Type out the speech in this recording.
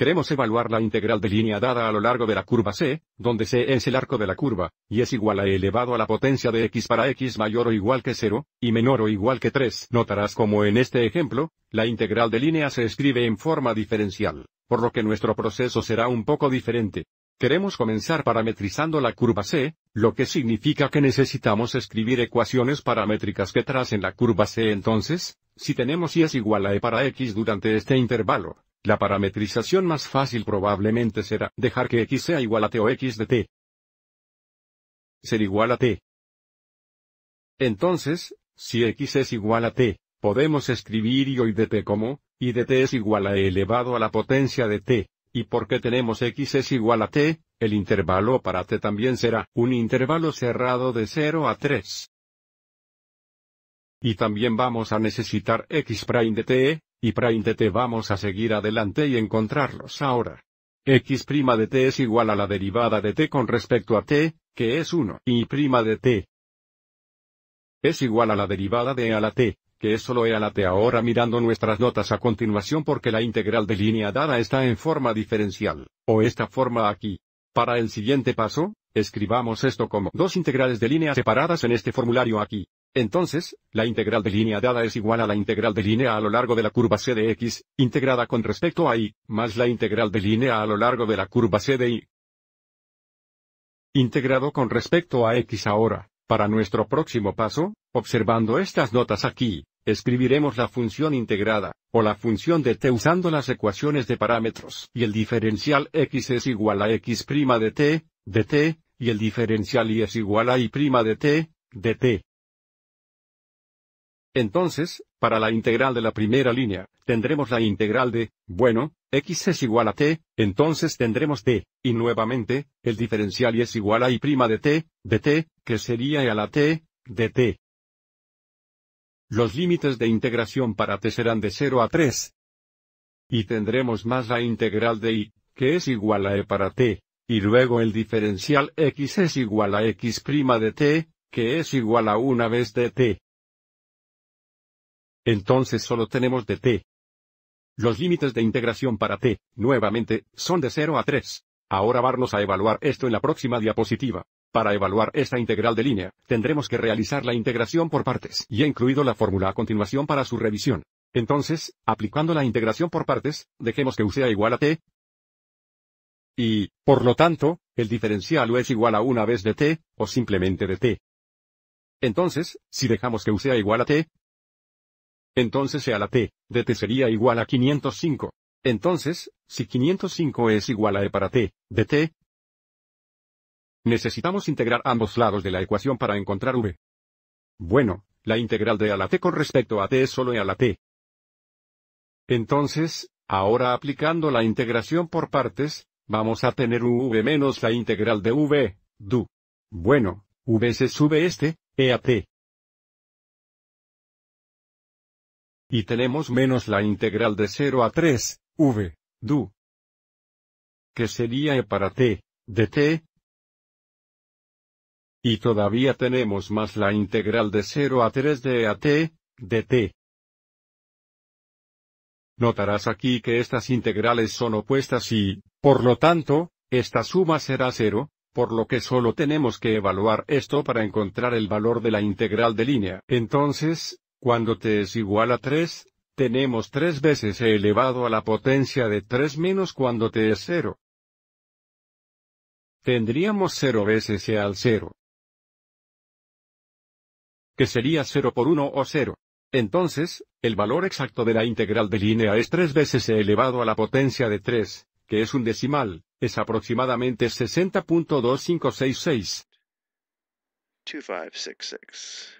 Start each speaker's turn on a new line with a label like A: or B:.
A: Queremos evaluar la integral de línea dada a lo largo de la curva C, donde C es el arco de la curva, y es igual a e elevado a la potencia de x para x mayor o igual que 0, y menor o igual que 3. Notarás como en este ejemplo, la integral de línea se escribe en forma diferencial, por lo que nuestro proceso será un poco diferente. Queremos comenzar parametrizando la curva C, lo que significa que necesitamos escribir ecuaciones paramétricas que tracen la curva C entonces, si tenemos y es igual a E para X durante este intervalo, la parametrización más fácil probablemente será dejar que x sea igual a t o x de t. Ser igual a t. Entonces, si x es igual a t, podemos escribir y de t como, y de t es igual a e elevado a la potencia de t, y porque tenemos x es igual a t, el intervalo para t también será un intervalo cerrado de 0 a 3. Y también vamos a necesitar x' prime de t, y para de vamos a seguir adelante y encontrarlos ahora. x de t es igual a la derivada de t con respecto a t, que es 1, y prima de t es igual a la derivada de e a la t, que es solo e a la t ahora mirando nuestras notas a continuación porque la integral de línea dada está en forma diferencial, o esta forma aquí. Para el siguiente paso, escribamos esto como dos integrales de línea separadas en este formulario aquí. Entonces, la integral de línea dada es igual a la integral de línea a lo largo de la curva C de x, integrada con respecto a y, más la integral de línea a lo largo de la curva C de y. Integrado con respecto a x ahora, para nuestro próximo paso, observando estas notas aquí, escribiremos la función integrada, o la función de t usando las ecuaciones de parámetros, y el diferencial x es igual a x' de t, de t, y el diferencial y es igual a y' de t, de t. Entonces, para la integral de la primera línea, tendremos la integral de, bueno, x es igual a t, entonces tendremos t, y nuevamente, el diferencial y es igual a y' de t, de t, que sería a la t, de t. Los límites de integración para t serán de 0 a 3. Y tendremos más la integral de y, que es igual a e para t, y luego el diferencial x es igual a x' de t, que es igual a una vez de t. Entonces solo tenemos de T. Los límites de integración para T, nuevamente, son de 0 a 3. Ahora vamos a evaluar esto en la próxima diapositiva. Para evaluar esta integral de línea, tendremos que realizar la integración por partes, y he incluido la fórmula a continuación para su revisión. Entonces, aplicando la integración por partes, dejemos que u sea igual a t, y, por lo tanto, el diferencial u es igual a una vez de t, o simplemente de t. Entonces, si dejamos que u sea igual a t, entonces E a la t, de T sería igual a 505. Entonces, si 505 es igual a E para T, de T, necesitamos integrar ambos lados de la ecuación para encontrar V. Bueno, la integral de e a la T con respecto a T es solo E a la T. Entonces, ahora aplicando la integración por partes, vamos a tener V menos la integral de V, du. Bueno, V se sube este, E a T, y tenemos menos la integral de 0 a 3, v, du, que sería e para t, dt. y todavía tenemos más la integral de 0 a 3 de e a t, dt. Notarás aquí que estas integrales son opuestas y, por lo tanto, esta suma será cero, por lo que solo tenemos que evaluar esto para encontrar el valor de la integral de línea. Entonces, cuando t es igual a 3, tenemos 3 veces e elevado a la potencia de 3 menos cuando t es 0. Tendríamos 0 veces e al 0. Que sería 0 por 1 o 0. Entonces, el valor exacto de la integral de línea es 3 veces e elevado a la potencia de 3, que es un decimal, es aproximadamente 60.2566. 2566.